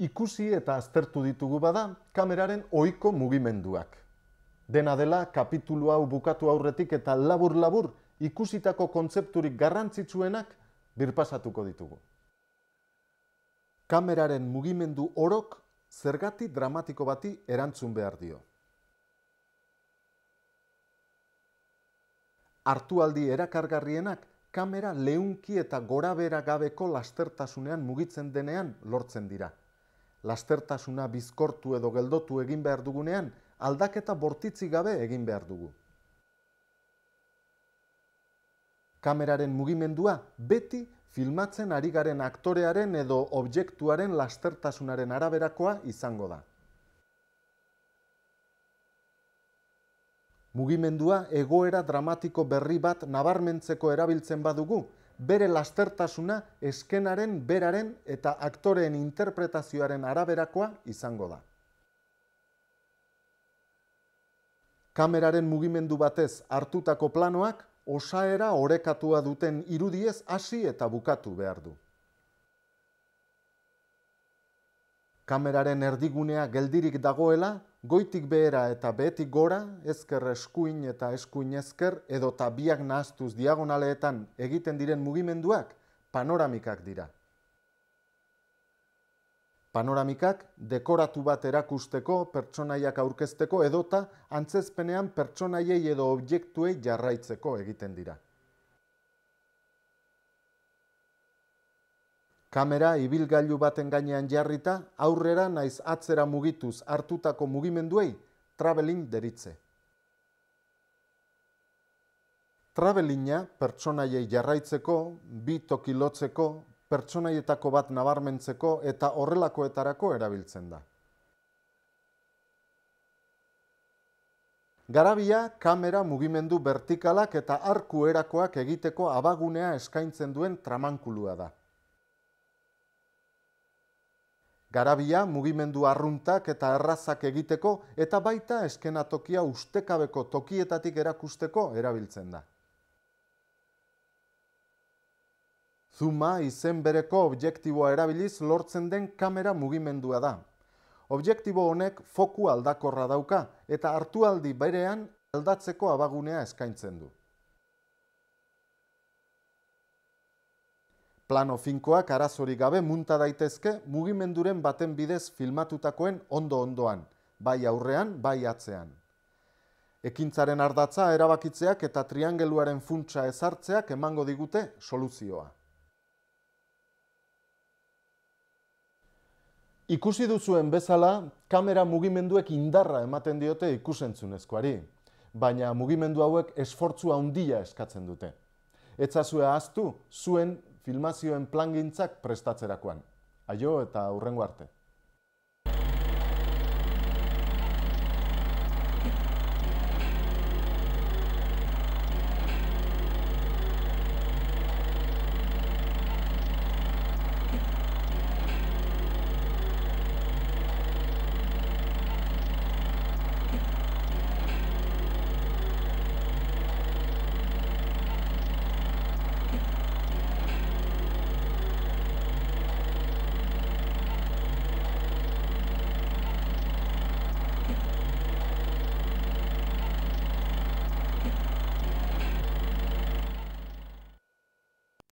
ikusi eta aztertu ditugu bada kameraren ohiko mugimenduak. Dena dela kapitulu hau bukatu aurretik eta labur labur ikusitako kontzepturik garrantzitsuenak birpasatuko ditugu. Kameraren mugimendu orok zergati dramatiko bati erantzun behar dio. Artualdi erakargarrienak kamera leunkie eta gorabera gabeko lastertasunean mugitzen denean lortzen dira lastertasuna bizkortu edo geldotu egin behar dugunean, aldaketa bortitzi gabe egin behar dugu. Kameraren mugimendua beti filmatzen ari garen aktorearen edo objektuaren lastertasunaren araberakoa izango da. Mugimendua egoera dramatiko berri bat nabarmentzeko erabiltzen badugu, bere lastertasuna eskenaren, beraren eta aktoreen interpretazioaren araberakoa izango da. Kameraren mugimendu batez hartutako planoak, osaera orekatua duten irudiez hasi eta bukatu behar du. Kameraren erdigunea geldirik dagoela, goitik behera eta betik gora, ezker eskuin eta eskuin ezker, edo biak nahaztuz diagonaleetan egiten diren mugimenduak, panoramikak dira. Panoramikak dekoratu bat erakusteko, pertsonaiak aurkezteko edota antzezpenean pertsonaiei edo objektuei jarraitzeko egiten dira. Kamera ibilgailu baten gainean jarrita, aurrera naiz atzera mugituz hartutako mugimenduei traveling deritze. Travelina pertsonaiei jarraitzeko, bi toki lotzeko, pertsonaietako bat nabarmentzeko eta horrelakoetarako erabiltzen da. Garabia, kamera mugimendu bertikalak eta arku erakoak egiteko abagunea eskaintzen duen tramankulua da. garabia mugimendu arruntak eta errazak egiteko eta baita eskena tokia ustekabeko tokietatik erakusteko erabiltzen da. Zuma izen bereko objektiboa erabiliz lortzen den kamera mugimendua da. Objektibo honek foku aldakorra dauka eta hartualdi berean aldatzeko abagunea eskaintzen du. Plano finkoak arazorik gabe munta daitezke mugimenduren baten bidez filmatutakoen ondo-ondoan, bai aurrean, bai atzean. Ekintzaren ardatza erabakitzeak eta triangeluaren funtsa ezartzeak emango digute soluzioa. Ikusi duzuen bezala, kamera mugimenduek indarra ematen diote ikusentzunezkoari, baina mugimendu hauek esfortzua handia eskatzen dute. Etzazue ahaztu, zuen filmazioen plangintzak prestatzerakoan. Aio eta hurrengo arte.